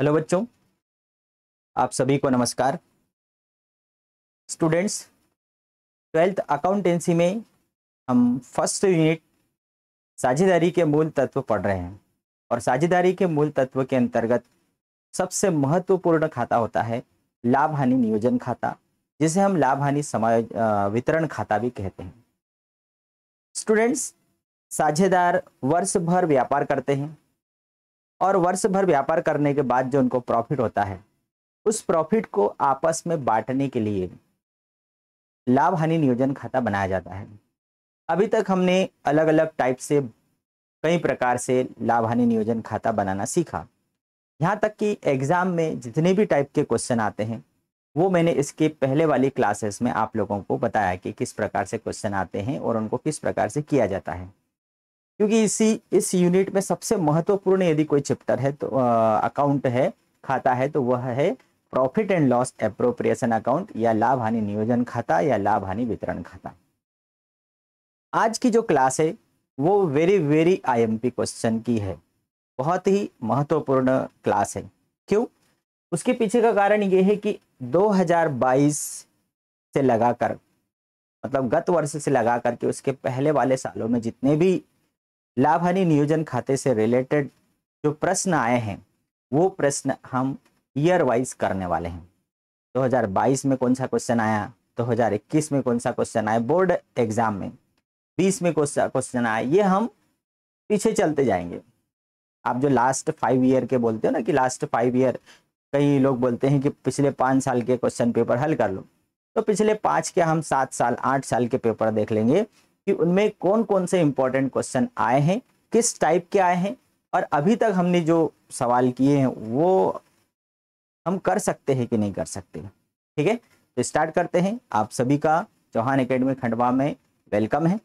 Hello बच्चों आप सभी को नमस्कार स्टूडेंट्स ट्वेल्थ अकाउंटेंसी में हम फर्स्ट यूनिट साझेदारी के मूल तत्व पढ़ रहे हैं और साझेदारी के मूल तत्व के अंतर्गत सबसे महत्वपूर्ण खाता होता है लाभ हानि नियोजन खाता जिसे हम लाभ हानि समाय वितरण खाता भी कहते हैं स्टूडेंट्स साझेदार वर्ष भर व्यापार करते हैं और वर्ष भर व्यापार करने के बाद जो उनको प्रॉफिट होता है उस प्रॉफिट को आपस में बांटने के लिए लाभ हानि नियोजन खाता बनाया जाता है अभी तक हमने अलग अलग टाइप से कई प्रकार से लाभ हानि नियोजन खाता बनाना सीखा यहाँ तक कि एग्ज़ाम में जितने भी टाइप के क्वेश्चन आते हैं वो मैंने इसके पहले वाली क्लासेस में आप लोगों को बताया कि किस प्रकार से क्वेश्चन आते हैं और उनको किस प्रकार से किया जाता है क्योंकि इसी इस यूनिट में सबसे महत्वपूर्ण यदि कोई चैप्टर है तो अकाउंट है खाता है तो वह है profit and loss appropriation account या लाभ हानि नियोजन खाता या लाभ हानि वितरण खाता आज की जो क्लास है वो वेरी वेरी आईएमपी क्वेश्चन की है बहुत ही महत्वपूर्ण क्लास है क्यों उसके पीछे का कारण ये है कि 2022 से लगाकर मतलब गत वर्ष से लगा करके उसके पहले वाले सालों में जितने भी लाभ हानि नियोजन खाते से रिलेटेड जो प्रश्न आए हैं वो प्रश्न हम ईयर वाइज करने वाले हैं 2022 में कौन सा क्वेश्चन आया 2021 में कौन सा क्वेश्चन आया बोर्ड एग्जाम में 20 में कौन सा क्वेश्चन आया ये हम पीछे चलते जाएंगे आप जो लास्ट फाइव ईयर के बोलते हो ना कि लास्ट फाइव ईयर कई लोग बोलते हैं कि पिछले पाँच साल के क्वेश्चन पेपर हल कर लो तो पिछले पाँच के हम सात साल आठ साल के पेपर देख लेंगे कि उनमें कौन कौन से इंपॉर्टेंट क्वेश्चन आए हैं किस टाइप के आए हैं और अभी तक हमने जो सवाल किए हैं वो हम कर सकते हैं कि नहीं कर सकते ठीक है तो स्टार्ट करते हैं आप सभी का चौहान एकेडमी खंडवा में वेलकम है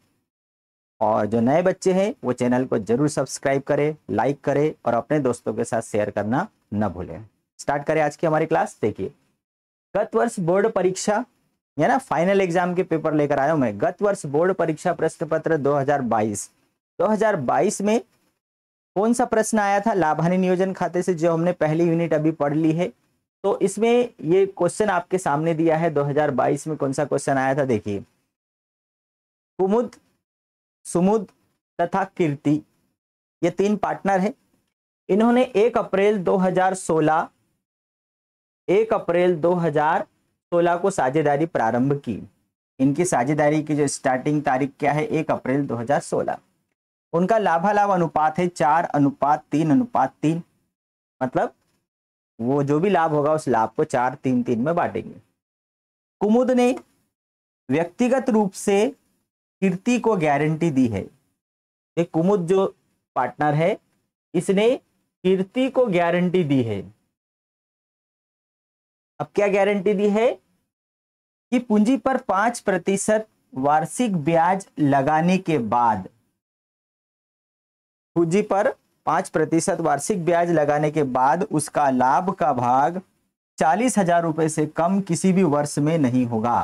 और जो नए बच्चे हैं वो चैनल को जरूर सब्सक्राइब करें लाइक करें और अपने दोस्तों के साथ शेयर करना न भूलें स्टार्ट करें आज की हमारी क्लास देखिए गत वर्ष बोर्ड परीक्षा है ना फाइनल एग्जाम के पेपर लेकर आया हूं मैं गत वर्ष बोर्ड परीक्षा प्रश्न पत्र 2022 2022 में कौन सा प्रश्न आया था लाभानि नियोजन खाते से जो हमने पहली यूनिट अभी पढ़ ली है तो इसमें ये क्वेश्चन आपके सामने दिया है 2022 में कौन सा क्वेश्चन आया था देखिए कुमुद सुमुद तथा कीर्ति ये तीन पार्टनर हैं इन्होंने एक अप्रैल 2016 1 अप्रैल सोलह को साझेदारी प्रारंभ की इनकी साझेदारी की जो स्टार्टिंग तारीख क्या है एक अप्रैल 2016 उनका लाभा लाभ अनुपात है चार अनुपात तीन अनुपात तीन मतलब वो जो भी लाभ होगा उस लाभ को चार तीन तीन में बांटेंगे कुमुद ने व्यक्तिगत रूप से कीर्ति को गारंटी दी है कुमुद जो पार्टनर है इसने कीर्ति को गारंटी दी है अब क्या गारंटी दी है कि पूंजी पर पांच प्रतिशत वार्षिक ब्याज लगाने के बाद पूंजी पर पांच प्रतिशत वार्षिक ब्याज लगाने के बाद उसका लाभ का भाग चालीस हजार रुपये से कम किसी भी वर्ष में नहीं होगा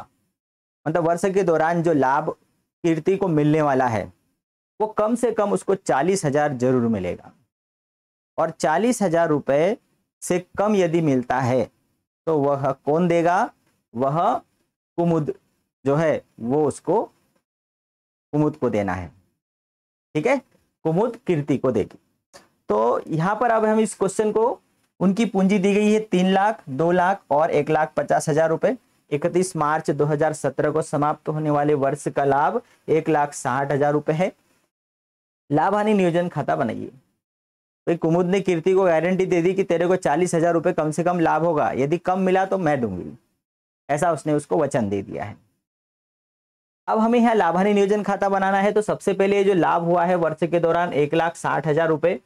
मतलब वर्ष के दौरान जो लाभ कीर्ति को मिलने वाला है वो कम से कम उसको चालीस हजार जरूर मिलेगा और चालीस हजार रुपये से कम यदि मिलता है तो वह कौन देगा वह कुमुद जो है वो उसको कुमुद को देना है ठीक है कुमुद कीर्ति को देगी तो यहाँ पर अब हम इस क्वेश्चन को उनकी पूंजी दी गई है तीन लाख दो लाख और एक लाख पचास हजार रुपए इकतीस मार्च 2017 को समाप्त होने वाले वर्ष का लाभ एक लाख साठ हजार रुपए है लाभ हानि नियोजन खाता बनाइए फिर कुमुद ने कीर्ति को गारंटी दे दी कि तेरे को चालीस हजार रुपये कम से कम लाभ होगा यदि कम मिला तो मैं दूंगी ऐसा उसने उसको वचन दे दिया है अब हमें यहाँ लाभानी नियोजन खाता बनाना है तो सबसे पहले जो लाभ हुआ है वर्ष के दौरान एक लाख साठ हजार रुपये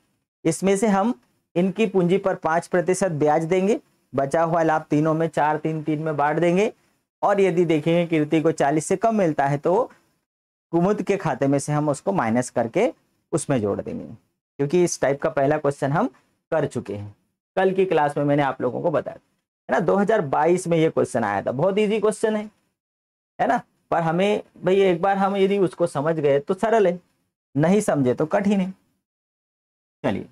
इसमें से हम इनकी पूंजी पर पाँच प्रतिशत ब्याज देंगे बचा हुआ लाभ तीनों में चार तीन तीन में बांट देंगे और यदि देखेंगे कीर्ति को चालीस से कम मिलता है तो कुमुद के खाते में से हम उसको माइनस करके उसमें जोड़ देंगे क्योंकि इस टाइप का पहला क्वेश्चन हम कर चुके हैं कल की क्लास में मैंने आप लोगों को बताया है ना 2022 में ये क्वेश्चन आया था बहुत इजी क्वेश्चन है है ना पर हमें भाई एक बार हम यदि उसको समझ गए तो सरल है नहीं समझे तो कठिन है चलिए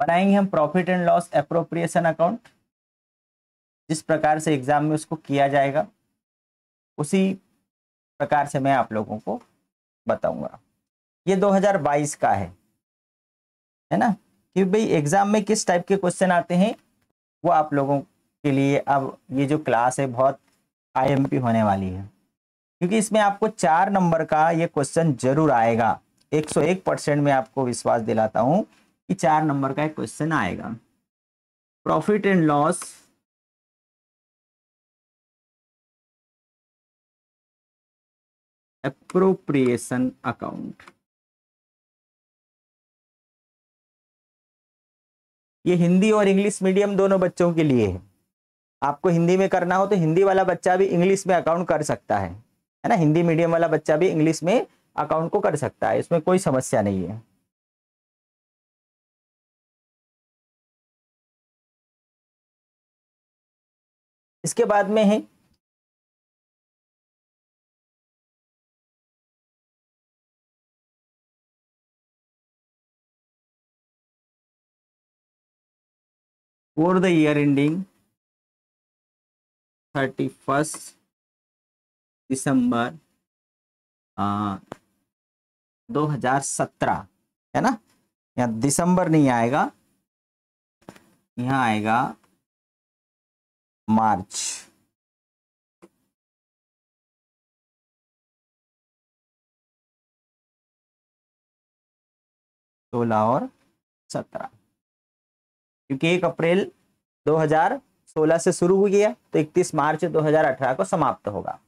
बनाएंगे हम profit and loss appropriation account जिस प्रकार से एग्जाम में उसको किया जाएगा उसी प्रकार से मैं आप लोगों को बताऊंगा ये 2022 का है है ना कि भाई एग्जाम में किस टाइप के क्वेश्चन आते हैं वो आप लोगों के लिए अब ये जो क्लास है बहुत आईएमपी होने वाली है क्योंकि इसमें आपको चार नंबर का ये क्वेश्चन जरूर आएगा 101 परसेंट में आपको विश्वास दिलाता हूँ कि चार नंबर का एक क्वेश्चन आएगा profit and loss appropriation account ये हिंदी और इंग्लिश मीडियम दोनों बच्चों के लिए है आपको हिंदी में करना हो तो हिंदी वाला बच्चा भी इंग्लिश में अकाउंट कर सकता है है ना हिंदी मीडियम वाला बच्चा भी इंग्लिश में अकाउंट को कर सकता है इसमें कोई समस्या नहीं है इसके बाद में है for the year ending 31st दिसंबर दो हजार सत्रह है ना यहाँ दिसंबर नहीं आएगा यहाँ आएगा मार्च सोलह और सत्रह क्योंकि एक अप्रैल 2016 से शुरू हो गया तो 31 मार्च 2018 को समाप्त होगा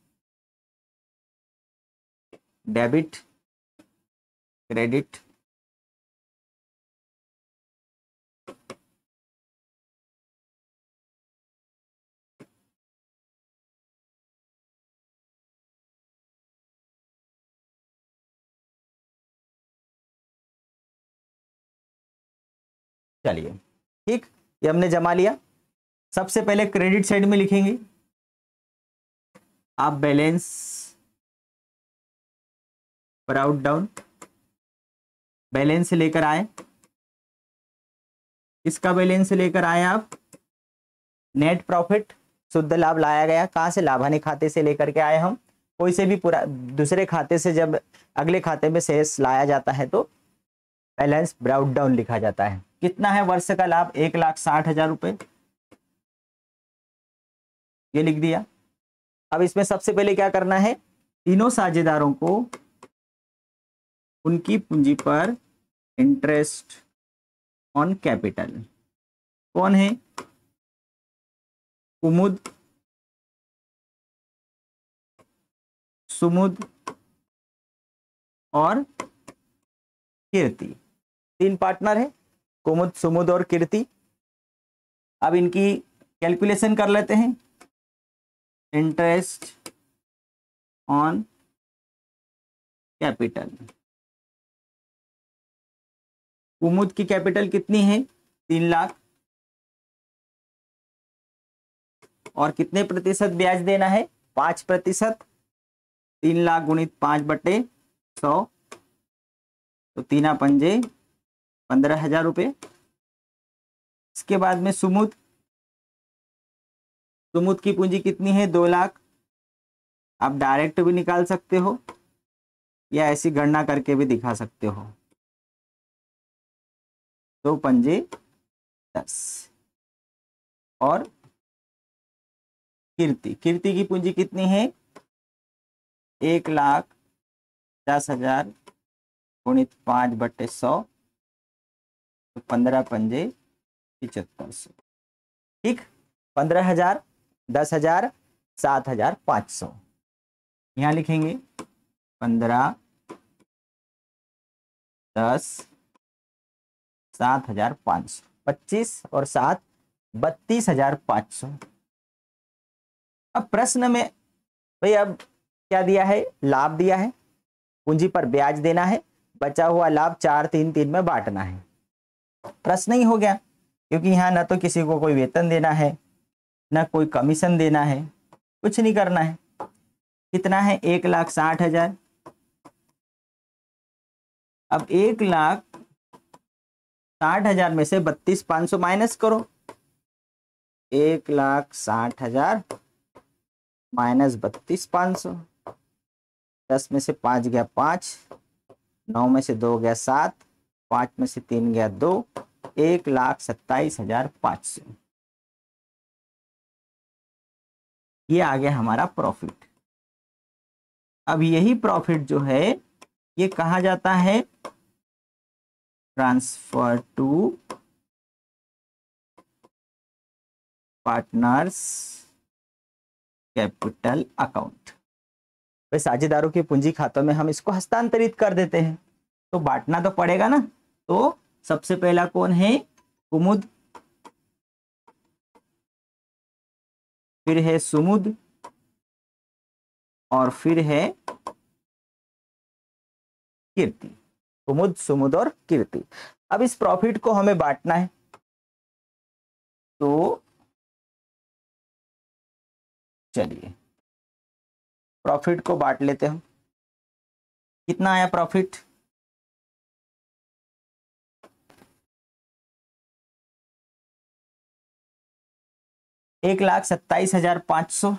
डेबिट क्रेडिट चलिए ठीक ये हमने जमा लिया सबसे पहले क्रेडिट साइड में लिखेंगे आप बैलेंस प्राउट डाउन बैलेंस लेकर आए इसका बैलेंस लेकर आए आप नेट प्रॉफिट शुद्ध लाभ लाया गया कहाँ से लाभानी खाते से लेकर के आए हम कोई से भी पूरा दूसरे खाते से जब अगले खाते में शेष लाया जाता है तो बैलेंस ब्राउट डाउन लिखा जाता है कितना है वर्ष का लाभ एक लाख साठ हजार रुपये ये लिख दिया अब इसमें सबसे पहले क्या करना है तीनों साझेदारों को उनकी पूंजी पर इंटरेस्ट ऑन कैपिटल कौन है कुमुद सुमुद और कीर्ति तीन पार्टनर है कुमुद सुमुद और कीर्ति अब इनकी कैलकुलेशन कर लेते हैं इंटरेस्ट ऑन कैपिटल कुमुद की कैपिटल कितनी है तीन लाख और कितने प्रतिशत ब्याज देना है पांच प्रतिशत तीन लाख गुणित पांच बटे सौ तो तीना पंजे पंद्रह हजार रुपये इसके बाद में सुमुद सुमुद की पूंजी कितनी है दो लाख आप डायरेक्ट भी निकाल सकते हो या ऐसी गणना करके भी दिखा सकते हो दो पंजे दस और कीर्ति कीर्ति की पूंजी कितनी है एक लाख दस हजार गुणित पांच बट्टे सौ तो पंद्रह पंजे पिचहत्तर सौ ठीक पंद्रह हजार दस हजार सात हजार पाँच सौ यहाँ लिखेंगे पंद्रह दस सात हजार पाँच सौ पच्चीस और सात बत्तीस हजार पाँच सौ अब प्रश्न में भाई अब क्या दिया है लाभ दिया है पूंजी पर ब्याज देना है बचा हुआ लाभ चार तीन तीन में बांटना है प्रश्न ही हो गया क्योंकि यहाँ ना तो किसी को कोई वेतन देना है ना कोई कमीशन देना है कुछ नहीं करना है कितना है एक लाख साठ हजार अब एक लाख साठ हजार में से बत्तीस पाँच सौ माइनस करो एक लाख साठ हजार माइनस बत्तीस पाँच सौ दस में से पाँच गया पाँच नौ में से दो गया सात पांच में से तीन गया दो एक लाख सत्ताईस हजार पांच सौ ये आ गया हमारा प्रॉफिट अब यही प्रॉफिट जो है ये कहा जाता है transfer to partners capital account साझेदारों के पूंजी खातों में हम इसको हस्तांतरित कर देते हैं तो बांटना तो पड़ेगा ना तो सबसे पहला कौन है कुमुद फिर है सुमुद और फिर है कीर्ति कुमुद सुमुद और कीर्ति अब इस प्रॉफिट को हमें बांटना है तो चलिए प्रॉफिट को बांट लेते हम कितना आया प्रॉफिट एक लाख सत्ताईस हजार पांच सौ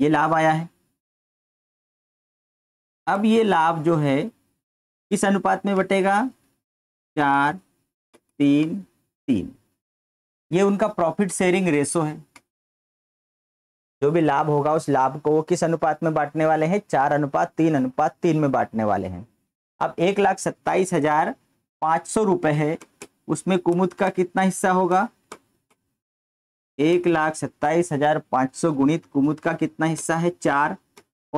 ये लाभ आया है अब ये लाभ जो है किस अनुपात में बटेगा चार तीन तीन ये उनका प्रॉफिट शेयरिंग रेशो है जो भी लाभ होगा उस लाभ को वो किस अनुपात में बांटने वाले हैं चार अनुपात तीन अनुपात तीन में बांटने वाले हैं अब एक लाख सत्ताईस हजार पांच सौ रुपये है उसमें कुमुद का कितना हिस्सा होगा एक लाख सत्ताईस हजार पाँच सौ गुणित कुमुद का कितना हिस्सा है चार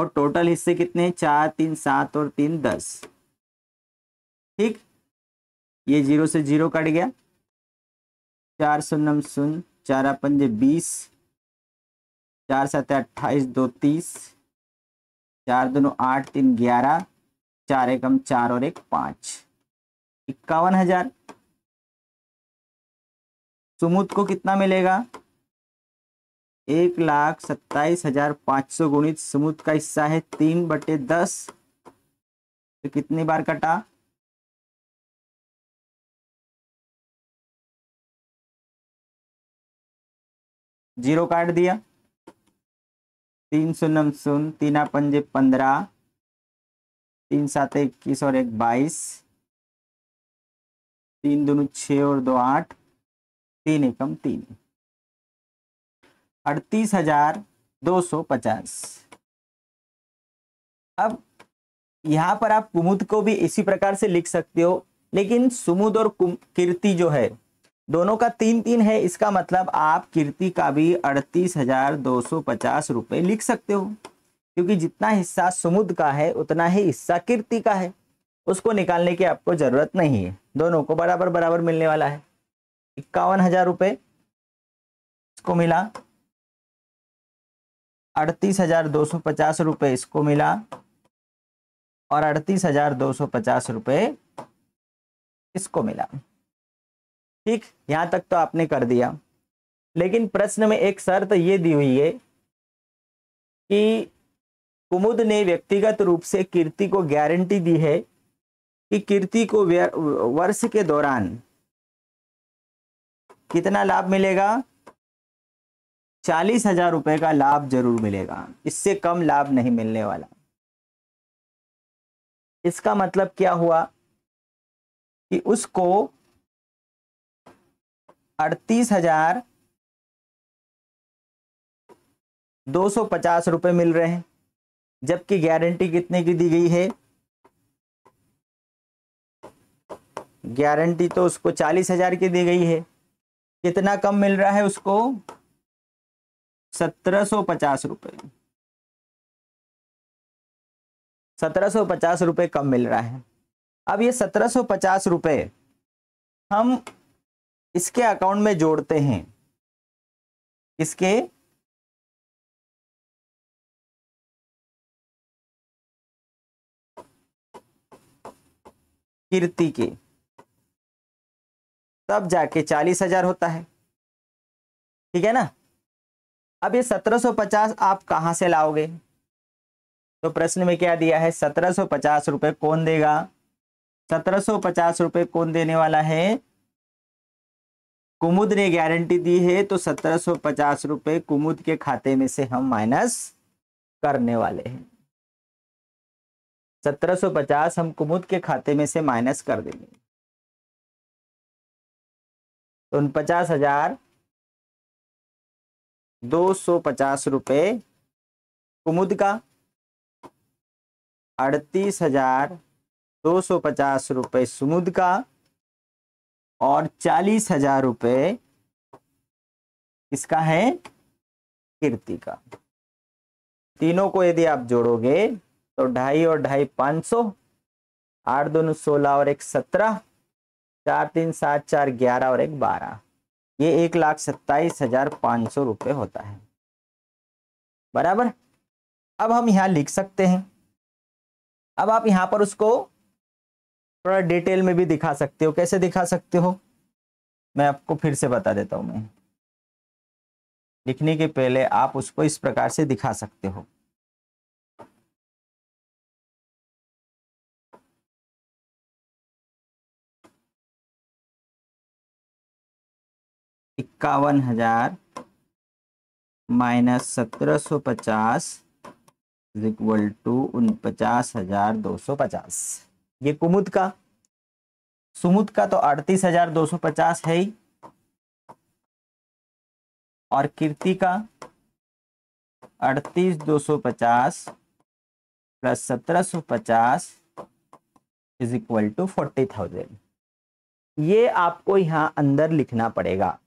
और टोटल हिस्से कितने हैं चार तीन सात और तीन दस ठीक ये जीरो से जीरो कट गया चार नम शून्य चार पंजे बीस चार सात अट्ठाईस दो तीस चार दोनों आठ तीन ग्यारह चार एकम चार और एक पाँच इक्यावन हजार सुमुद को कितना मिलेगा एक लाख सत्ताईस हजार पाँच सौ गुणित सुमुद का हिस्सा है तीन बटे दस तो कितनी बार कटा जीरो काट दिया तीन शून्य शून्य तीन पंजे पंद्रह तीन सात इक्कीस और एक बाईस तीन दोनों छः और दो आठ तीन एकम तीन अड़तीस हजार दो सौ पचास अब यहाँ पर आप कुमुद को भी इसी प्रकार से लिख सकते हो लेकिन सुमुद और कीर्ति जो है दोनों का तीन तीन है इसका मतलब आप कीर्ति का भी अड़तीस हजार दो सौ पचास रुपये लिख सकते हो क्योंकि जितना हिस्सा सुमुद का है उतना ही हिस्सा कीर्ति का है उसको निकालने की आपको ज़रूरत नहीं है दोनों को बराबर बराबर मिलने वाला है इक्यावन हजार रुपये इसको मिला अड़तीस हजार दो सौ पचास रुपये इसको मिला और अड़तीस हजार दो सौ पचास रुपये इसको मिला ठीक यहाँ तक तो आपने कर दिया लेकिन प्रश्न में एक शर्त ये दी हुई है कि कुमुद ने व्यक्तिगत रूप से कीर्ति को गारंटी दी है कि कीर्ति को वर्ष के दौरान कितना लाभ मिलेगा चालीस हजार रुपए का लाभ जरूर मिलेगा इससे कम लाभ नहीं मिलने वाला इसका मतलब क्या हुआ कि उसको अड़तीस हजार दो सौ पचास रुपये मिल रहे हैं जबकि गारंटी कितने की दी गई है गारंटी तो उसको चालीस हजार की दी गई है कितना कम मिल रहा है उसको सत्रह सौ पचास रुपये सत्रह सौ पचास रुपये कम मिल रहा है अब ये सत्रह सौ पचास रुपये हम इसके अकाउंट में जोड़ते हैं इसके कीर्ति के तब जाके चालीस हजार होता है ठीक है ना अब ये सत्रह पचास आप कहाँ से लाओगे तो प्रश्न में क्या दिया है सत्रह सौ पचास रुपये कौन देगा सत्रह सौ पचास रुपये कौन देने वाला है कुमुद ने गारंटी दी है तो सत्रह सौ पचास रुपये कुमुद के खाते में से हम माइनस करने वाले हैं सत्रह सौ पचास हम कुमुद के खाते में से माइनस कर देंगे तो पचास हजार दो सौ पचास रुपये कुमुद का अड़तीस हजार दो सौ पचास रुपये सुमुद का और चालीस हजार रुपये किसका है कीर्ति का तीनों को यदि आप जोड़ोगे तो ढाई और ढाई पाँच सौ आठ दोनों सोलह और एक सत्रह चार तीन सात चार ग्यारह और एक बारह ये एक लाख सत्ताईस हजार पाँच सौ रुपये होता है बराबर अब हम यहाँ लिख सकते हैं अब आप यहाँ पर उसको थोड़ा डिटेल में भी दिखा सकते हो कैसे दिखा सकते हो मैं आपको फिर से बता देता हूँ मैं लिखने के पहले आप उसको इस प्रकार से दिखा सकते हो इक्यावन हजार माइनस सत्रह सौ पचास इज इक्वल टू उन पचास हजार दो सौ पचास ये कुमुद का सुमुद का तो अड़तीस हजार दो सौ पचास है ही और कीर्ति का अड़तीस दो सौ पचास प्लस सत्रह सौ पचास is equal to forty thousand ये आपको यहाँ अंदर लिखना पड़ेगा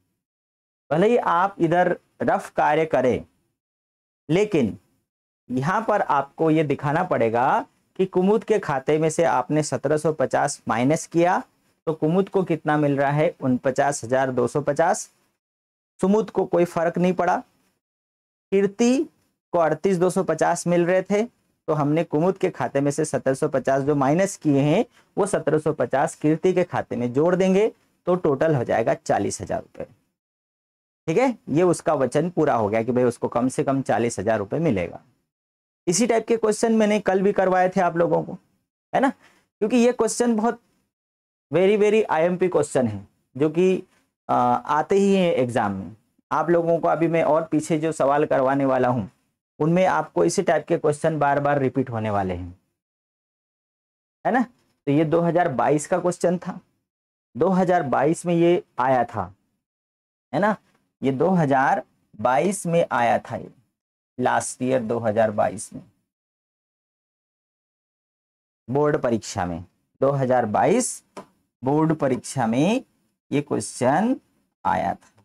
भले ही आप इधर रफ कार्य करें लेकिन यहाँ पर आपको ये दिखाना पड़ेगा कि कुमुद के खाते में से आपने 1750 माइनस किया तो कुमुद को कितना मिल रहा है उन हजार दो सौ पचास सुमुद को कोई फर्क नहीं पड़ा कीर्ति को अड़तीस दो सौ पचास मिल रहे थे तो हमने कुमुद के खाते में से सत्रह सौ पचास जो माइनस किए हैं वो सत्रह सौ पचास कीर्ति के खाते में जोड़ देंगे तो टोटल हो जाएगा चालीस हजार रुपये ठीक है ये उसका वचन पूरा हो गया कि भाई उसको कम से कम चालीस हजार रुपये मिलेगा इसी टाइप के क्वेश्चन मैंने कल भी करवाए थे आप लोगों को है ना क्योंकि ये क्वेश्चन बहुत वेरी वेरी आईएमपी क्वेश्चन है जो कि आते ही हैं एग्जाम में आप लोगों को अभी मैं और पीछे जो सवाल करवाने वाला हूँ उनमें आपको इसी टाइप के क्वेश्चन बार बार रिपीट होने वाले हैं है ना तो ये 2022 का क्वेश्चन था 2022 में ये आया था है ना ये 2022 में आया था ये लास्ट ईयर 2022 में बोर्ड परीक्षा में 2022 बोर्ड परीक्षा में ये क्वेश्चन आया था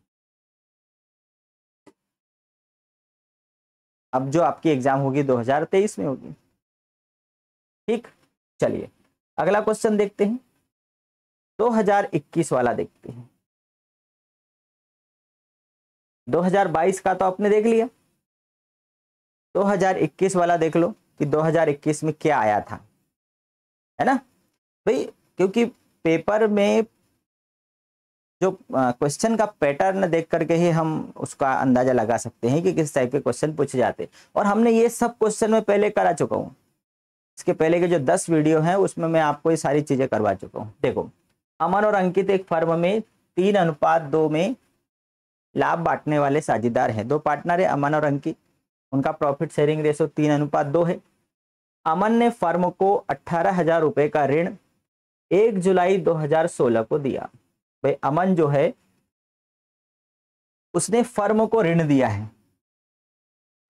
अब जो आपकी एग्जाम होगी 2023 में होगी ठीक चलिए अगला क्वेश्चन देखते हैं 2021 वाला देखते हैं 2022 का तो आपने देख लिया 2021 वाला देख लो कि 2021 में क्या आया था है ना भाई क्योंकि पेपर में जो क्वेश्चन का पैटर्न देख करके ही हम उसका अंदाजा लगा सकते हैं कि किस टाइप के क्वेश्चन पूछे जाते हैं और हमने ये सब क्वेश्चन में पहले करा चुका हूँ इसके पहले के जो दस वीडियो हैं उसमें मैं आपको ये सारी चीज़ें करवा चुका हूँ देखो अमन और अंकित एक फर्म में तीन अनुपात दो में लाभ बांटने वाले साझेदार हैं दो पार्टनर है अमन और अंकित उनका प्रॉफिट शेयरिंग रेशो तीन अनुपात दो है अमन ने फर्म को अट्ठारह हजार रुपये का ऋण एक जुलाई 2016 को दिया भाई अमन जो है उसने फर्म को ऋण दिया है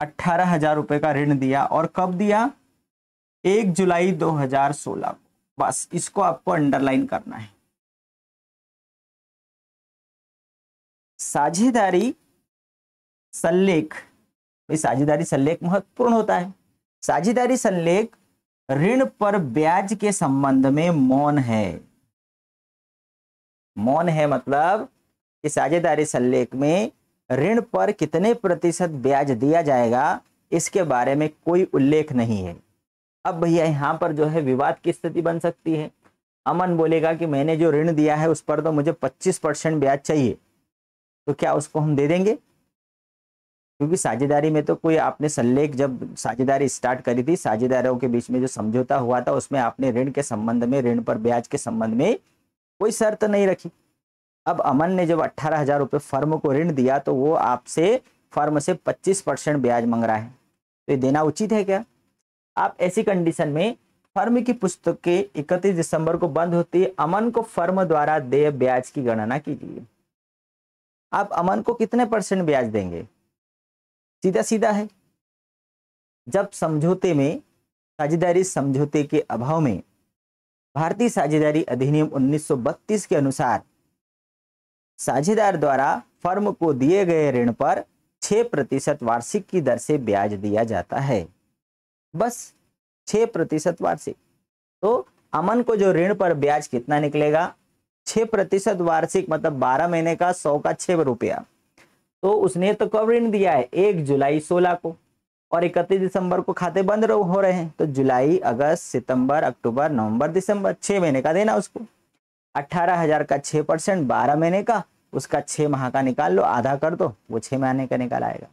अट्ठारह हजार रुपये का ऋण दिया और कब दिया एक जुलाई 2016 को बस इसको आपको अंडरलाइन करना है साझेदारी संलेख साझेदारी संलेख महत्वपूर्ण होता है साझेदारी संलेख ऋण पर ब्याज के संबंध में मौन है मौन है मतलब कि साझेदारी संलेख में ऋण पर कितने प्रतिशत ब्याज दिया जाएगा इसके बारे में कोई उल्लेख नहीं है अब भैया यहां पर जो है विवाद की स्थिति बन सकती है अमन बोलेगा कि मैंने जो ऋण दिया है उस पर तो मुझे 25 परसेंट ब्याज चाहिए तो क्या उसको हम दे देंगे क्योंकि साझेदारी में तो कोई आपने सल्लेख जब साझेदारी स्टार्ट करी थी साझेदारों के बीच में जो समझौता हुआ था उसमें आपने ऋण के संबंध में ऋण पर ब्याज के संबंध में कोई शर्त नहीं रखी अब अमन ने जब अट्ठारह हजार रुपये फर्म को ऋण दिया तो वो आपसे फर्म से पच्चीस परसेंट ब्याज मंग रहा है तो ये देना उचित है क्या आप ऐसी कंडीशन में फर्म की पुस्तकें इकतीस दिसंबर को बंद होती है अमन को फर्म द्वारा देय ब्याज की गणना कीजिए आप अमन को कितने परसेंट ब्याज देंगे सीधा सीधा है जब समझौते में साझेदारी समझौते के अभाव में भारतीय साझेदारी अधिनियम 1932 के अनुसार साझेदार द्वारा फर्म को दिए गए ऋण पर 6 प्रतिशत वार्षिक की दर से ब्याज दिया जाता है बस 6 प्रतिशत वार्षिक तो अमन को जो ऋण पर ब्याज कितना निकलेगा छह प्रतिशत वार्षिक मतलब बारह महीने का सौ का छह रुपया तो उसने तो कब ऋण दिया है एक जुलाई सोलह को और इकतीस दिसंबर को खाते बंद हो रहे हैं तो जुलाई अगस्त सितंबर अक्टूबर नवंबर दिसंबर छह महीने का देना उसको अट्ठारह हजार का छह परसेंट बारह महीने का उसका छह माह का निकाल लो आधा कर दो वो छह महीने का निकाल आएगा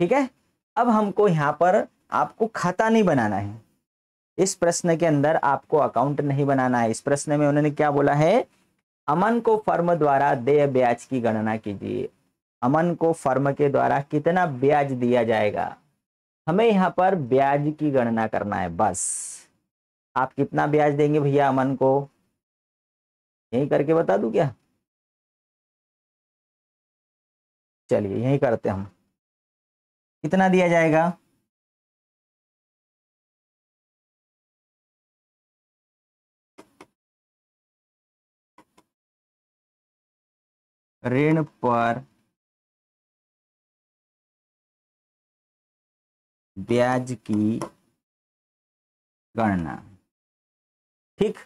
ठीक है अब हमको यहाँ पर आपको खाता नहीं बनाना है इस प्रश्न के अंदर आपको अकाउंट नहीं बनाना है इस प्रश्न में उन्होंने क्या बोला है अमन को फर्म द्वारा देय ब्याज की गणना कीजिए अमन को फर्म के द्वारा कितना ब्याज दिया जाएगा हमें यहाँ पर ब्याज की गणना करना है बस आप कितना ब्याज देंगे भैया अमन को यही करके बता दू क्या चलिए यही करते हम कितना दिया जाएगा ऋण पर ब्याज की गणना ठीक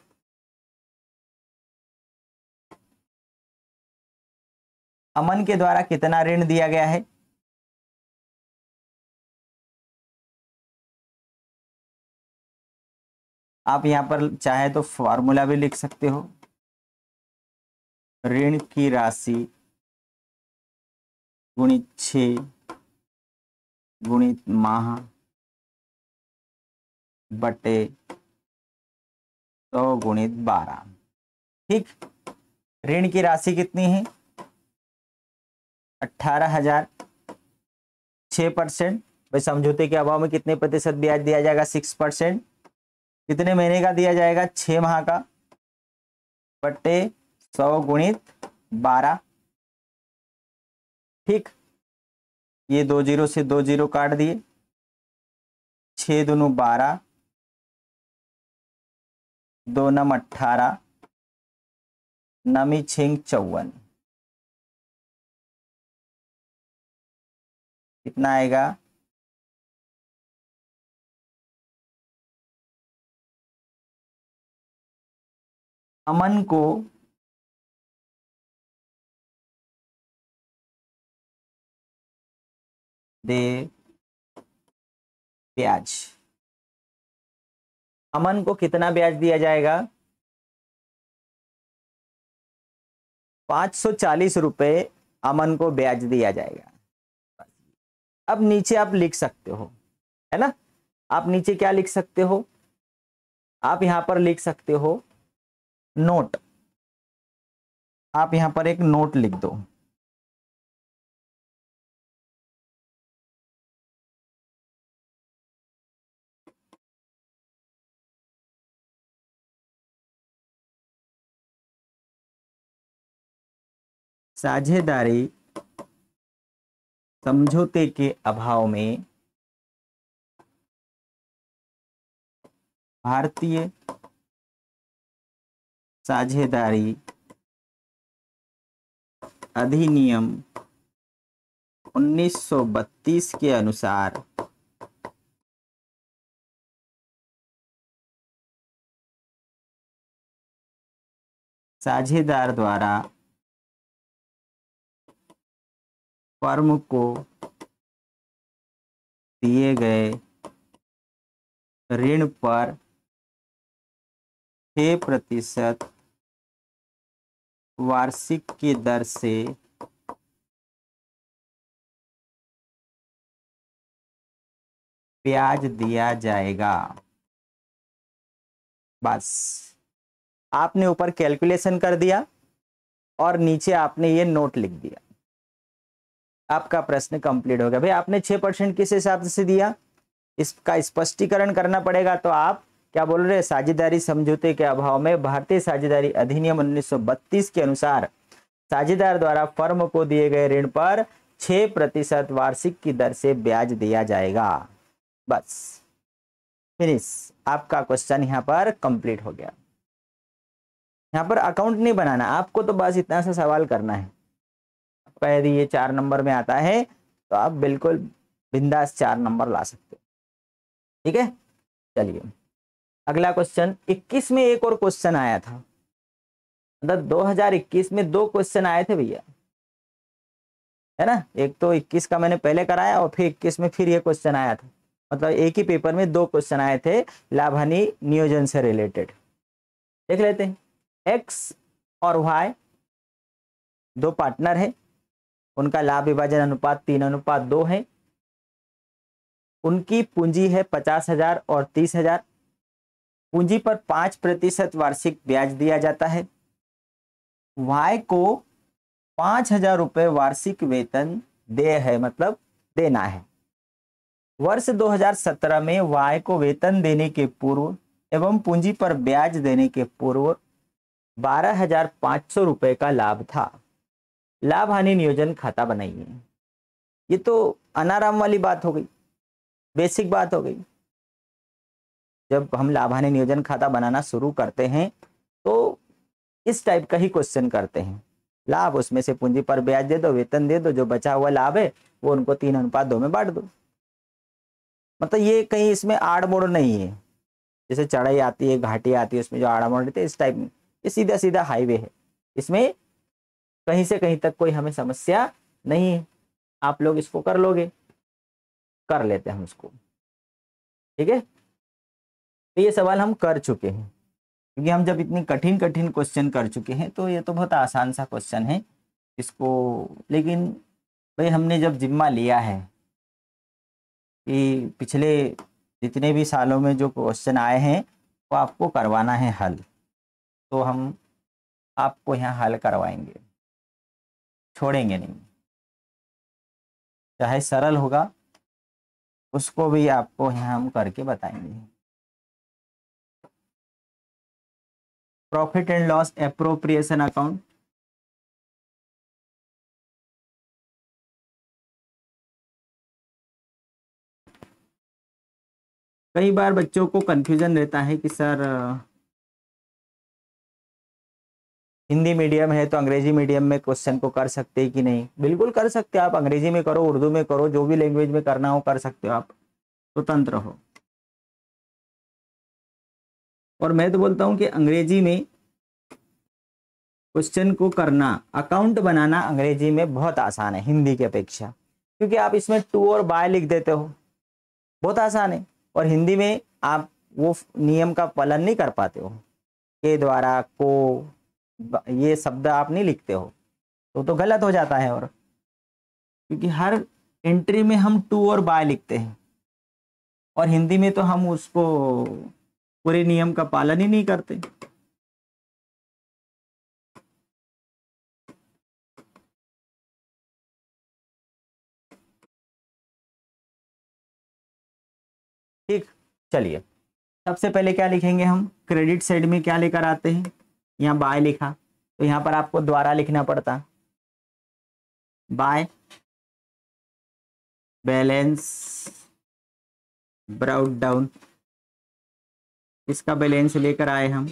अमन के द्वारा कितना ऋण दिया गया है आप यहां पर चाहे तो फॉर्मूला भी लिख सकते हो ऋण की राशि गुणित छ गुणित माह बटे सौ तो गुणित बारह ठीक ऋण की राशि कितनी है अट्ठारह हजार छ परसेंट भाई समझौते के अभाव में कितने प्रतिशत ब्याज दिया जाएगा सिक्स परसेंट कितने महीने का दिया जाएगा छ माह का बटे सौ गुणित बारह ठीक ये दो जीरो से दो जीरो काट दिए छ दोनों बारह दो नम अठारह नमी छिंग चौवन कितना आएगा अमन को दे ब्याज अमन को कितना ब्याज दिया जाएगा पांच सौ चालीस रुपये अमन को ब्याज दिया जाएगा अब नीचे आप लिख सकते हो है ना आप नीचे क्या लिख सकते हो आप यहां पर लिख सकते हो नोट आप यहां पर एक नोट लिख दो साझेदारी समझौते के अभाव में भारतीय साझेदारी अधिनियम 1932 के अनुसार साझेदार द्वारा फर्म को दिए गए ऋण पर छ प्रतिशत वार्षिक की दर से ब्याज दिया जाएगा बस आपने ऊपर कैलकुलेशन कर दिया और नीचे आपने ये नोट लिख दिया आपका प्रश्न कंप्लीट हो गया भाई आपने छह परसेंट किस हिसाब से दिया इसका स्पष्टीकरण करना पड़ेगा तो आप क्या बोल रहे साझेदारी समझौते के अभाव में भारतीय साझेदारी अधिनियम 1932 के अनुसार साझेदार द्वारा फर्म को दिए गए ऋण पर छह प्रतिशत वार्षिक की दर से ब्याज दिया जाएगा बस फिनिश आपका क्वेश्चन यहाँ पर कंप्लीट हो गया यहाँ पर अकाउंट नहीं बनाना आपको तो बस इतना सा सवाल करना है यदि ये चार नंबर में आता है तो आप बिल्कुल बिंदास चार नंबर ला सकते हो ठीक है चलिए अगला क्वेश्चन 21 में एक और क्वेश्चन आया था मतलब 2021 में दो क्वेश्चन आए थे भैया है ना एक तो 21 का मैंने पहले कराया और फिर 21 में फिर ये क्वेश्चन आया था मतलब एक ही पेपर में दो क्वेश्चन आए थे लाभानी नियोजन से रिलेटेड देख लेते हैं एक्स और वाई दो पार्टनर है उनका लाभ विभाजन अनुपात तीन अनुपात दो है उनकी पूंजी है पचास हजार और तीस हजार पूंजी पर पांच प्रतिशत वार्षिक ब्याज दिया जाता है वाय को पांच हजार रुपये वार्षिक वेतन दे है मतलब देना है वर्ष 2017 में वाय को वेतन देने के पूर्व एवं पूंजी पर ब्याज देने के पूर्व बारह हजार पांच सौ रुपये का लाभ था लाभ हानि नियोजन खाता बनाइए ये तो अनाराम वाली बात हो गई बेसिक बात हो गई जब हम लाभ हानि नियोजन खाता बनाना शुरू करते हैं तो इस टाइप का ही क्वेश्चन करते हैं लाभ उसमें से पूंजी पर ब्याज दे दो वेतन दे दो जो बचा हुआ लाभ है वो उनको तीन अनुपात दो में बांट दो मतलब ये कहीं इसमें आड़ मोड़ नहीं है जैसे चढ़ाई आती है घाटी आती है उसमें जो आड़ मोड़ रहते हैं इस टाइप में ये सीधा सीधा हाईवे है इसमें कहीं से कहीं तक कोई हमें समस्या नहीं है आप लोग इसको कर लोगे कर लेते हैं हम इसको ठीक है तो ये सवाल हम कर चुके हैं क्योंकि हम जब इतनी कठिन कठिन क्वेश्चन कर चुके हैं तो ये तो बहुत आसान सा क्वेश्चन है इसको लेकिन भाई हमने जब जिम्मा लिया है कि पिछले जितने भी सालों में जो क्वेश्चन आए हैं वो आपको करवाना है हल तो हम आपको यहाँ हल करवाएंगे छोड़ेंगे नहीं चाहे सरल होगा उसको भी आपको यहाँ हम करके बताएंगे profit and loss appropriation account कई बार बच्चों को कंफ्यूजन रहता है कि सर हिंदी मीडियम है तो अंग्रेजी मीडियम में क्वेश्चन को कर सकते हैं कि नहीं बिल्कुल कर सकते आप अंग्रेजी में करो उर्दू में करो जो भी लैंग्वेज में करना हो कर सकते हो आप स्वतंत्र तो हो और मैं तो बोलता हूं कि अंग्रेजी में क्वेश्चन को करना अकाउंट बनाना अंग्रेजी में बहुत आसान है हिंदी की अपेक्षा क्योंकि आप इसमें टू और बाय लिख देते हो बहुत आसान है और हिंदी में आप वो नियम का पालन नहीं कर पाते हो के द्वारा को ये शब्द आप नहीं लिखते हो तो तो गलत हो जाता है और क्योंकि हर एंट्री में हम टू और बाय लिखते हैं और हिंदी में तो हम उसको पूरे नियम का पालन ही नहीं करते ठीक चलिए सबसे पहले क्या लिखेंगे हम क्रेडिट साइड में क्या लेकर आते हैं यहाँ बाय लिखा तो यहाँ पर आपको द्वारा लिखना पड़ता बाय बैलेंस ब्राउड डाउन इसका बैलेंस लेकर आए हम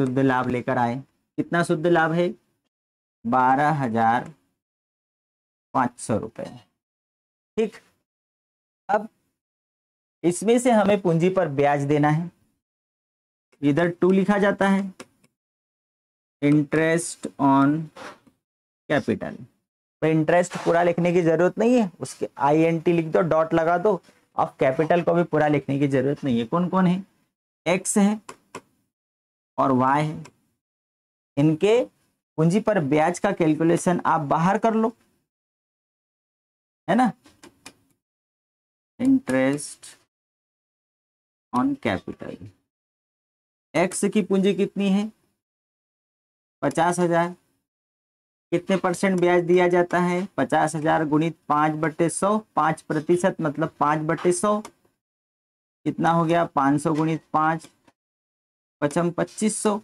शुद्ध लाभ लेकर आए कितना शुद्ध लाभ है बारह हजार पाँच सौ रुपये ठीक अब इसमें से हमें पूंजी पर ब्याज देना है इधर टू लिखा जाता है इंटरेस्ट ऑन कैपिटल इंटरेस्ट पूरा लिखने की जरूरत नहीं है उसके आई एन टी लिख दो डॉट लगा दो अब कैपिटल को भी पूरा लिखने की जरूरत नहीं है कौन कौन है एक्स है और वाई है इनके पूंजी पर ब्याज का कैलकुलेशन आप बाहर कर लो है ना इंटरेस्ट ऑन कैपिटल एक्स की पूंजी कितनी है पचास हजार कितने परसेंट ब्याज दिया जाता है पचास हजार गुणित पाँच बटे सौ पांच प्रतिशत मतलब पाँच बटे सौ कितना हो गया पाँच सौ गुणित पाँच पचम पच्चीस सौ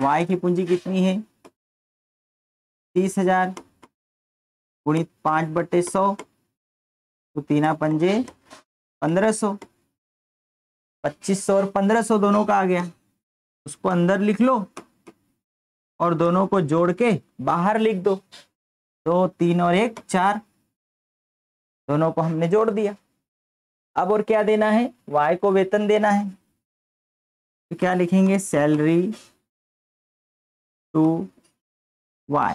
वाई की पूंजी कितनी है तीस हजार गुणित पाँच बटे सौ तो तीना पंजे पंद्रह सौ पच्चीस सौ और पंद्रह सौ दोनों का आ गया उसको अंदर लिख लो और दोनों को जोड़ के बाहर लिख दो दो तीन और एक चार दोनों को हमने जोड़ दिया अब और क्या देना है वाई को वेतन देना है तो क्या लिखेंगे सैलरी टू वाई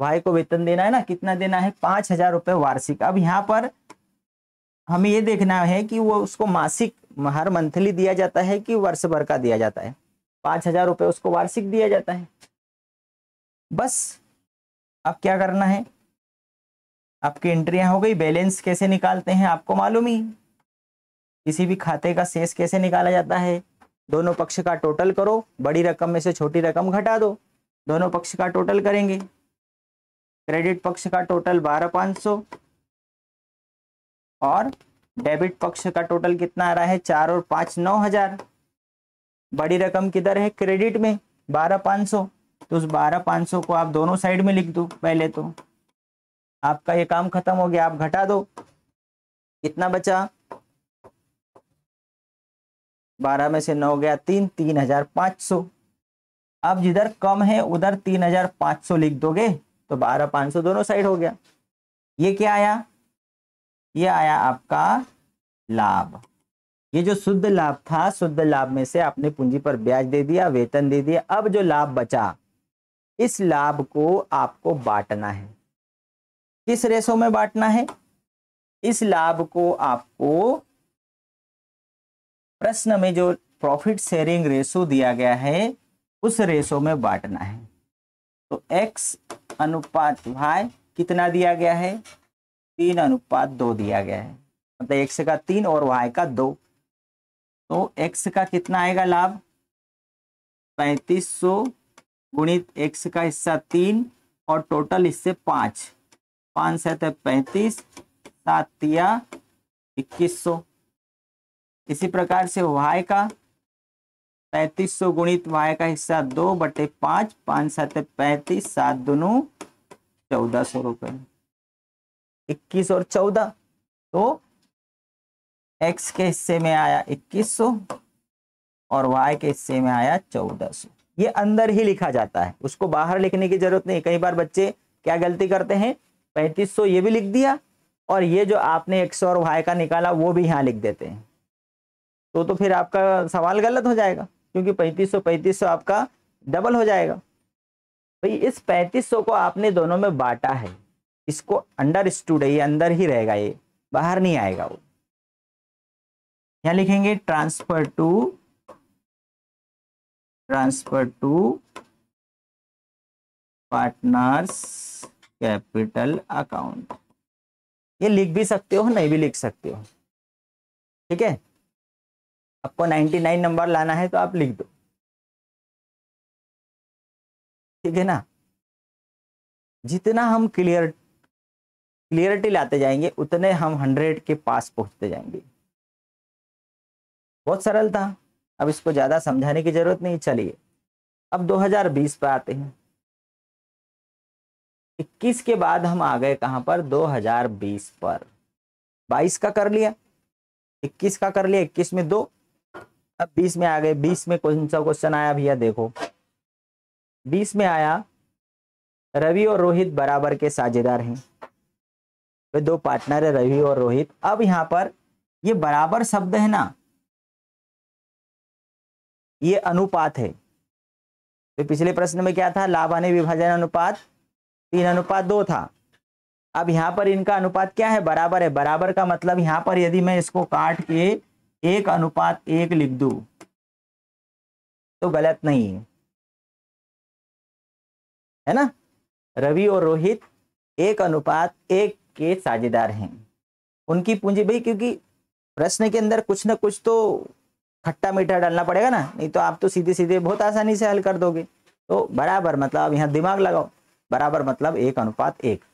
वाई को वेतन देना है ना कितना देना है पांच हजार रुपये वार्षिक अब यहाँ पर हमें ये देखना है कि वो उसको मासिक हर मंथली दिया जाता है कि वर्ष भर का दिया जाता है पाँच हजार रुपये उसको वार्षिक दिया जाता है बस अब क्या करना है आपकी एंट्रियां हो गई बैलेंस कैसे निकालते हैं आपको मालूम ही किसी भी खाते का शेष कैसे निकाला जाता है दोनों पक्ष का टोटल करो बड़ी रकम में से छोटी रकम घटा दो दोनों पक्ष का टोटल करेंगे क्रेडिट पक्ष का टोटल बारह पाँच सौ और डेबिट पक्ष का टोटल कितना आ रहा है चार और पांच नौ हजार बड़ी रकम किधर है क्रेडिट में बारह पांच सौ तो उस बारह पांच सौ को आप दोनों साइड में लिख दो पहले तो आपका ये काम खत्म हो गया आप घटा दो कितना बचा बारह में से नौ गया तीन तीन हजार पांच सौ अब जिधर कम है उधर तीन हजार पांच सौ लिख दोगे तो बारह पांच सौ दोनों साइड हो गया ये क्या आया ये आया आपका लाभ ये जो शुद्ध लाभ था शुद्ध लाभ में से आपने पूंजी पर ब्याज दे दिया वेतन दे दिया अब जो लाभ बचा इस लाभ को आपको बांटना है किस रेशो में बांटना है इस लाभ को आपको प्रश्न में जो प्रॉफिट शेयरिंग रेशो दिया गया है उस रेशो में बांटना है तो एक्स अनुपात भाई कितना दिया गया है तीन अनुपात दो दिया गया है मतलब एक्स का तीन और वाई का दो तो एक्स का कितना आएगा लाभ पैंतीस सौ गुणित एक्स का हिस्सा तीन और टोटल इससे पाँच पाँच सात तो पैंतीस सात या इक्कीस सौ इसी प्रकार से वाई का पैंतीस सौ गुणित वाई का हिस्सा दो बटे पाँच पाँच सात तो पैंतीस सात दोनों चौदह सौ रुपये इक्कीस और चौदह तो एक्स के हिस्से में आया इक्कीस सौ और वाई के हिस्से में आया चौदह सौ ये अंदर ही लिखा जाता है उसको बाहर लिखने की जरूरत नहीं कई बार बच्चे क्या गलती करते हैं पैंतीस सौ ये भी लिख दिया और ये जो आपने एक्स और वाई का निकाला वो भी यहाँ लिख देते हैं तो तो फिर आपका सवाल गलत हो जाएगा क्योंकि पैंतीस सौ पैंतीस सौ आपका डबल हो जाएगा भाई इस पैंतीस सौ को आपने दोनों में बांटा है इसको अंडर स्टूड है ये अंदर ही रहेगा ये बाहर नहीं आएगा वो यहां लिखेंगे transfer to transfer to partners capital account ये लिख भी सकते हो नहीं भी लिख सकते हो ठीक है आपको 99 नंबर लाना है तो आप लिख दो ठीक है ना जितना हम क्लियर क्लियरिटी लाते जाएंगे उतने हम हंड्रेड के पास पहुंचते जाएंगे बहुत सरल था अब इसको ज़्यादा समझाने की ज़रूरत नहीं चलिए अब 2020 पर आते हैं 21 के बाद हम आ गए कहाँ पर 2020 पर 22 का कर लिया 21 का कर लिया 21 में दो अब 20 में आ गए 20 में कौन सा क्वेश्चन आया भैया देखो 20 में आया रवि और रोहित बराबर के साझेदार हैं वे दो पार्टनर है रवि और रोहित अब यहाँ पर ये बराबर शब्द है ना ये अनुपात है तो पिछले प्रश्न में क्या था लाभ आने विभाजन अनुपात तीन अनुपात दो था अब यहाँ पर इनका अनुपात क्या है बराबर है बराबर का मतलब यहाँ पर यदि मैं इसको काट के एक अनुपात एक लिख दू तो गलत नहीं है है ना रवि और रोहित एक अनुपात एक के साझेदार हैं उनकी पूंजी भाई क्योंकि प्रश्न के अंदर कुछ ना कुछ तो खट्टा मीठा डालना पड़ेगा ना नहीं तो आप तो सीधे सीधे बहुत आसानी से हल कर दोगे तो बराबर मतलब आप यहाँ दिमाग लगाओ बराबर मतलब एक अनुपात एक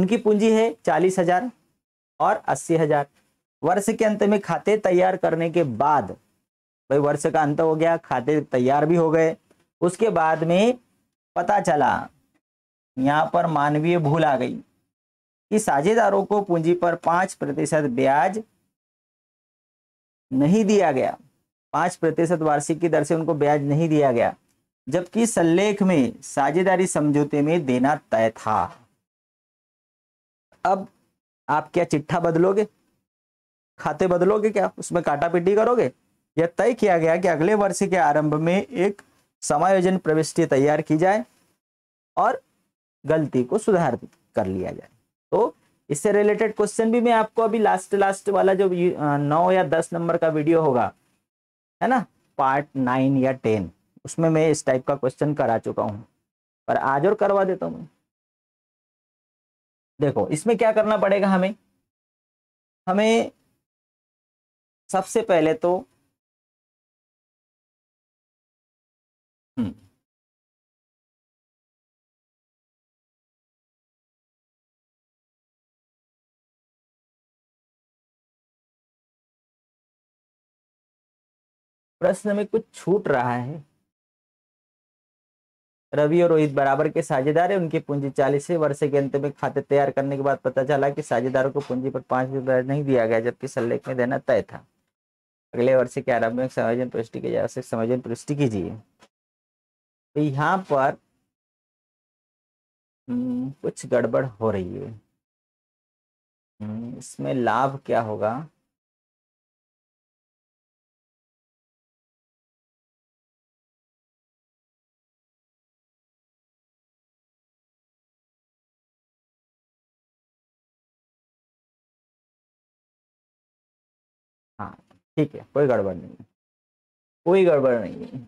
उनकी पूंजी है चालीस हजार और अस्सी हजार वर्ष के अंत में खाते तैयार करने के बाद भाई वर्ष का अंत हो गया खाते तैयार भी हो गए उसके बाद में पता चला यहाँ पर मानवीय भूल आ गई कि साझेदारों को पूंजी पर पांच प्रतिशत ब्याज नहीं दिया गया पांच प्रतिशत वार्षिक की दर से उनको ब्याज नहीं दिया गया जबकि संलेख में साझेदारी समझौते में देना तय था अब आप क्या चिट्ठा बदलोगे खाते बदलोगे क्या उसमें काटा पिटी करोगे यह तय किया गया कि अगले वर्ष के आरंभ में एक समायोजन प्रविष्टि तैयार की जाए और गलती को सुधार कर लिया जाए तो इससे रिलेटेड क्वेश्चन भी मैं आपको अभी लास्ट लास्ट वाला जो नौ या दस नंबर का वीडियो होगा है ना पार्ट नाइन या टेन उसमें मैं इस टाइप का क्वेश्चन करा चुका हूँ पर आज और करवा देता हूँ देखो इसमें क्या करना पड़ेगा हमें हमें सबसे पहले तो हम्म, प्रश्न में कुछ छूट रहा है रवि और रोहित बराबर के साझेदार है उनकी पूंजी चालीस वर्ष के अंत में खाते तैयार करने के बाद पता चला कि साझेदारों को पूंजी पर पांच रुपये नहीं दिया गया जबकि सल्लेख में देना तय था अगले वर्ष के आरंभ में समायोजन पुष्टि की जाए समायोजन पुष्टि कीजिए तो यहाँ पर हम्म, कुछ गड़बड़ हो रही है हम्म, इसमें लाभ क्या होगा ठीक है कोई गड़बड़ नहीं है कोई गड़बड़ नहीं है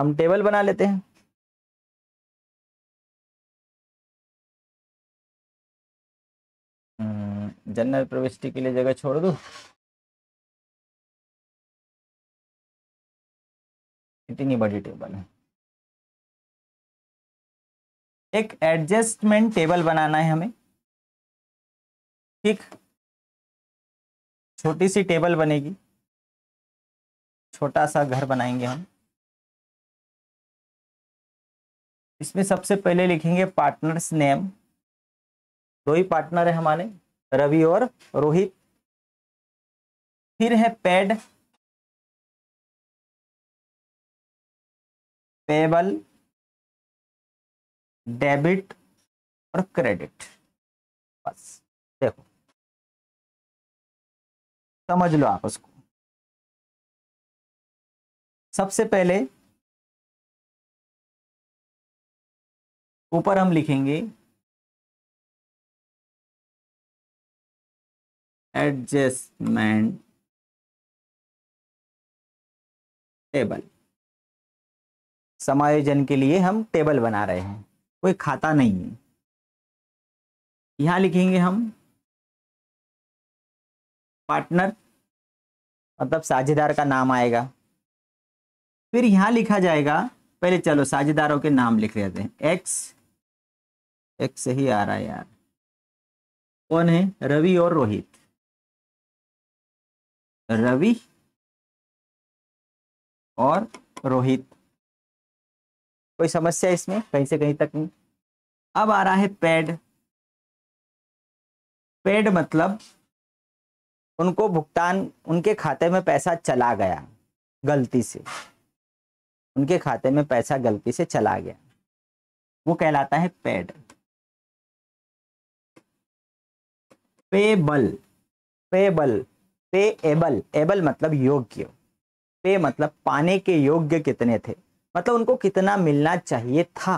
हम टेबल बना लेते हैं हम्म, जनरल प्रविष्टि के लिए जगह छोड़ दो इतनी बड़ी टेबल है एक एडजस्टमेंट टेबल बनाना है हमें ठीक छोटी सी टेबल बनेगी छोटा सा घर बनाएंगे हम इसमें सबसे पहले लिखेंगे पार्टनर्स नेम दो ही पार्टनर है हमारे रवि और रोहित फिर है पेड पेबल डेबिट और क्रेडिट बस देखो समझ लो आप उसको सबसे पहले ऊपर हम लिखेंगे एडजस्टमेंट टेबल समायोजन के लिए हम टेबल बना रहे हैं कोई खाता नहीं है यहां लिखेंगे हम पार्टनर मतलब साझेदार का नाम आएगा फिर यहां लिखा जाएगा पहले चलो साझेदारों के नाम लिख लेते हैं एक्स एक्स ही आ रहा है यार कौन है रवि और रोहित रवि और रोहित कोई समस्या इसमें कहीं से कहीं तक नहीं अब आ रहा है पैड पैड मतलब उनको भुगतान उनके खाते में पैसा चला गया गलती से उनके खाते में पैसा गलती से चला गया वो कहलाता है paid payable payable pay able able मतलब योग्य पे मतलब पाने के योग्य कितने थे मतलब उनको कितना मिलना चाहिए था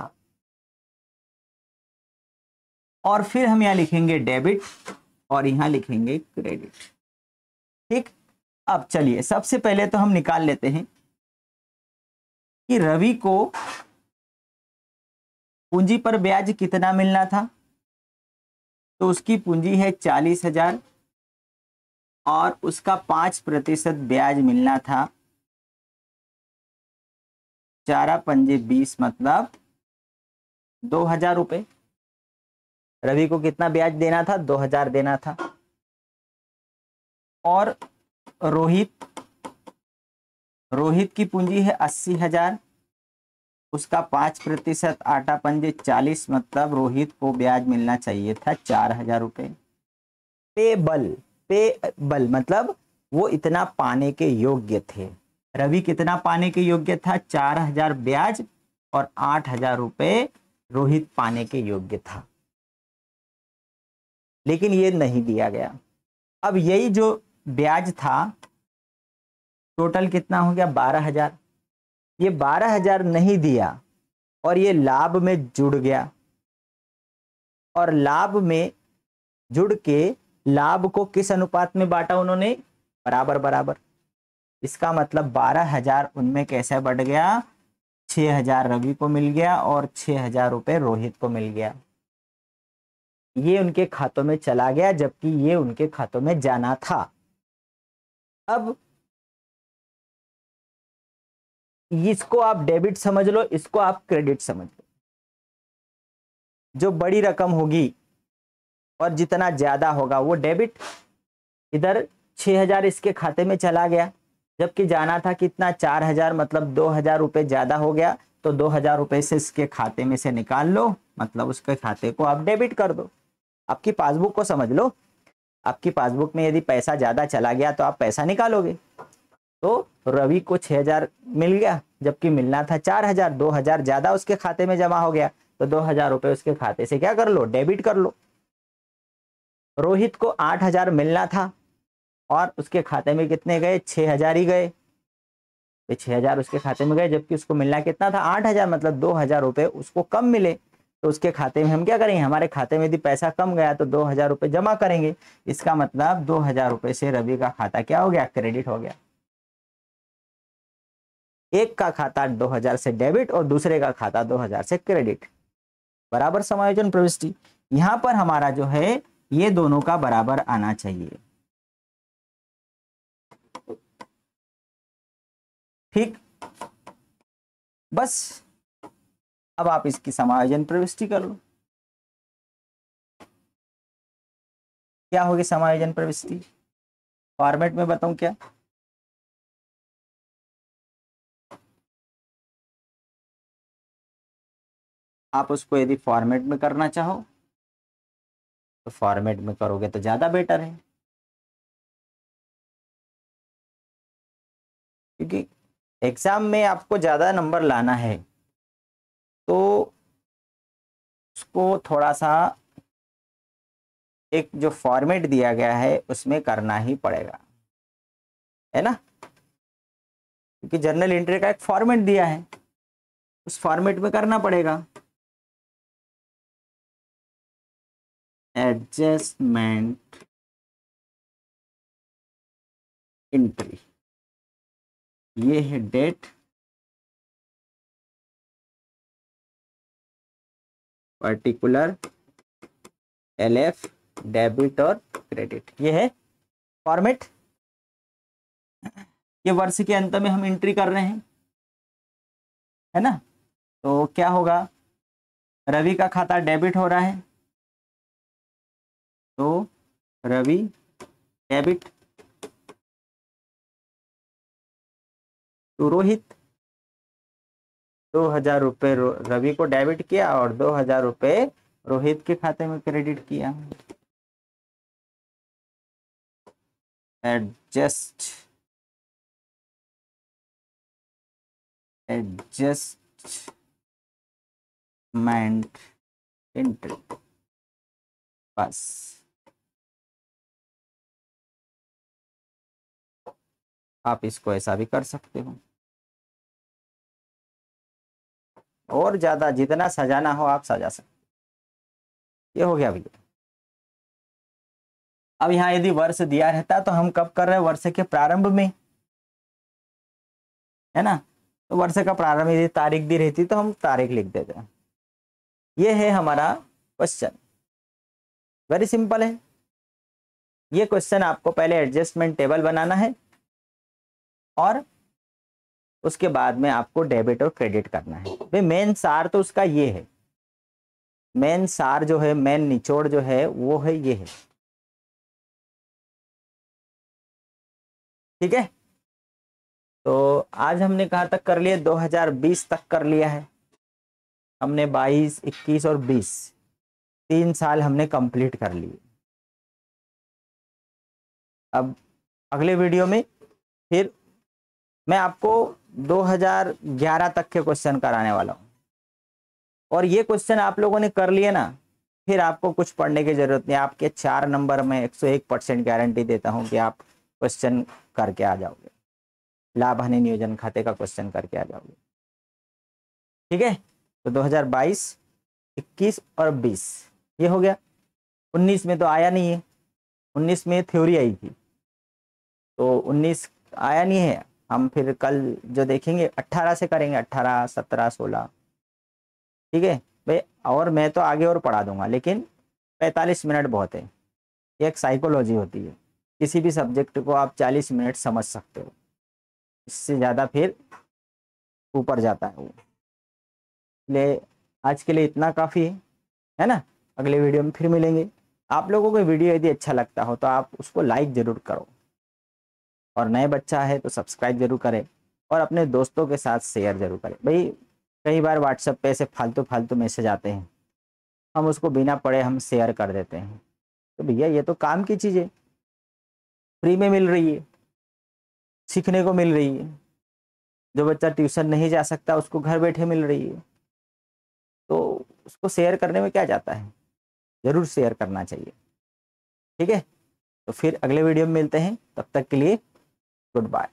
और फिर हम यहां लिखेंगे डेबिट और यहां लिखेंगे क्रेडिट ठीक अब चलिए सबसे पहले तो हम निकाल लेते हैं कि रवि को पूंजी पर ब्याज कितना मिलना था तो उसकी पूंजी है चालीस हजार और उसका पांच प्रतिशत ब्याज मिलना था चारा पंजे बीस मतलब दो हजार रुपये रवि को कितना ब्याज देना था दो हजार देना था और रोहित रोहित की पूंजी है अस्सी हजार उसका पांच प्रतिशत आटा पंजे चालीस मतलब रोहित को ब्याज मिलना चाहिए था चार हजार रुपये बल पे बल मतलब वो इतना पाने के योग्य थे रवि कितना पाने के योग्य था चार हजार ब्याज और आठ हजार रुपये रोहित पाने के योग्य था लेकिन ये नहीं दिया गया अब यही जो ब्याज था टोटल कितना हो गया बारह हजार ये बारह हजार नहीं दिया और ये लाभ में जुड़ गया और लाभ में जुड़ के लाभ को किस अनुपात में बांटा उन्होंने बराबर बराबर इसका मतलब बारह हजार उनमें कैसे बढ़ गया छ हजार रवि को मिल गया और छ हजार रुपये रोहित को मिल गया ये उनके खातों में चला गया जबकि ये उनके खातों में जाना था अब इसको आप डेबिट समझ लो इसको आप क्रेडिट समझ लो जो बड़ी रकम होगी और जितना ज्यादा होगा वो डेबिट इधर 6000 इसके खाते में चला गया जबकि जाना था कितना 4000 मतलब दो हजार रुपये ज़्यादा हो गया तो दो हजार रुपये से इसके खाते में से निकाल लो मतलब उसके खाते को आप डेबिट कर दो आपकी पासबुक को समझ लो आपकी पासबुक में यदि पैसा ज़्यादा चला गया तो आप पैसा निकालोगे तो रवि को छः हजार मिल गया जबकि मिलना था चार हजार दो हजार ज़्यादा उसके खाते में जमा हो गया तो दो हजार रुपये उसके खाते से क्या कर लो डेबिट कर लो रोहित को आठ हजार मिलना था और उसके खाते में कितने गए छः हजार ही गए तो छः हजार उसके खाते में गए जबकि उसको मिलना कितना था आठ हजार मतलब दो हजार रुपये उसको कम मिले तो उसके खाते में हम क्या करेंगे हमारे खाते में यदि पैसा कम गया तो दो हजार रुपये जमा करेंगे इसका मतलब दो हजार रुपये से रवि का खाता क्या हो गया क्रेडिट हो गया एक का खाता दो हजार से डेबिट और दूसरे का खाता दो हजार से क्रेडिट बराबर समायोजन प्रविष्टि यहां पर हमारा जो है ये दोनों का बराबर आना चाहिए ठीक बस अब आप इसकी समायोजन प्रविष्टि कर लो क्या होगी समायोजन प्रविष्टि फॉर्मेट में बताऊं क्या आप उसको यदि फॉर्मेट में करना चाहो तो फॉर्मेट में करोगे तो ज़्यादा बेटर है क्योंकि एग्ज़ाम में आपको ज़्यादा नंबर लाना है तो उसको थोड़ा सा एक जो फॉर्मेट दिया गया है उसमें करना ही पड़ेगा है ना क्योंकि जर्नल एंट्री का एक फॉर्मेट दिया है उस फॉर्मेट में करना पड़ेगा एडजस्टमेंट एंट्री ये है date particular L F debit और क्रेडिट ये है फॉर्मेट ये वर्ष के अंत में हम एंट्री कर रहे हैं है ना तो क्या होगा रवि का खाता डेबिट हो रहा है तो रवि डेबिट तो रोहित दो हजार रुपये रवि को डेबिट किया और दो हजार रुपये रोहित के खाते में क्रेडिट किया एडजस्ट एडजस्टमेंट एंट्री बस आप इसको ऐसा भी कर सकते हो और ज़्यादा जितना सजाना हो आप सजा सकते ये हो गया भैया अब यहां यदि वर्ष दिया रहता तो हम कब कर रहे हैं वर्ष के प्रारंभ में है ना तो वर्ष का प्रारंभ यदि तारीख दी रहती तो हम तारीख लिख देते हैं ये है हमारा क्वेश्चन वेरी सिंपल है ये क्वेश्चन आपको पहले एडजस्टमेंट टेबल बनाना है और उसके बाद में आपको डेबिट और क्रेडिट करना है भाई मेन सार तो उसका ये है मेन सार जो है मेन निचोड़ जो है वो है ये है ठीक है तो आज हमने कहा तक कर लिया 2020 तक कर लिया है हमने 22, 21 और 20 तीन साल हमने कंप्लीट कर लिए अब अगले वीडियो में फिर मैं आपको 2011 तक के क्वेश्चन कराने वाला हूँ और ये क्वेश्चन आप लोगों ने कर लिए ना फिर आपको कुछ पढ़ने की जरूरत नहीं आपके चार नंबर में 101 परसेंट गारंटी देता हूँ कि आप क्वेश्चन करके आ जाओगे लाभ हानि नियोजन खाते का क्वेश्चन करके आ जाओगे ठीक है तो 2022, 21 और 20 ये हो गया 19 में तो आया नहीं है 19 में थ्योरी आई थी तो 19 आया नहीं है हम फिर कल जो देखेंगे अट्ठारह से करेंगे अट्ठारह सत्रह सोलह ठीक है भाई और मैं तो आगे और पढ़ा दूंगा लेकिन पैंतालीस मिनट बहुत है एक साइकोलॉजी होती है किसी भी सब्जेक्ट को आप चालीस मिनट समझ सकते हो इससे ज़्यादा फिर ऊपर जाता है वो इसलिए आज के लिए इतना काफ़ी है है ना अगले वीडियो में फिर मिलेंगे आप लोगों को वीडियो यदि अच्छा लगता हो तो आप उसको लाइक ज़रूर करो और नए बच्चा है तो सब्सक्राइब जरूर करें और अपने दोस्तों के साथ शेयर जरूर करें भाई कई बार व्हाट्सएप पे ऐसे फालतू फालतू मैसेज आते हैं हम उसको बिना पढ़े हम शेयर कर देते हैं तो भैया ये तो काम की चीज़ है फ्री में मिल रही है सीखने को मिल रही है जो बच्चा ट्यूशन नहीं जा सकता उसको घर बैठे मिल रही है तो उसको शेयर करने में क्या जाता है ज़रूर शेयर करना चाहिए ठीक है तो फिर अगले वीडियो में मिलते हैं तब तक के लिए Goodbye.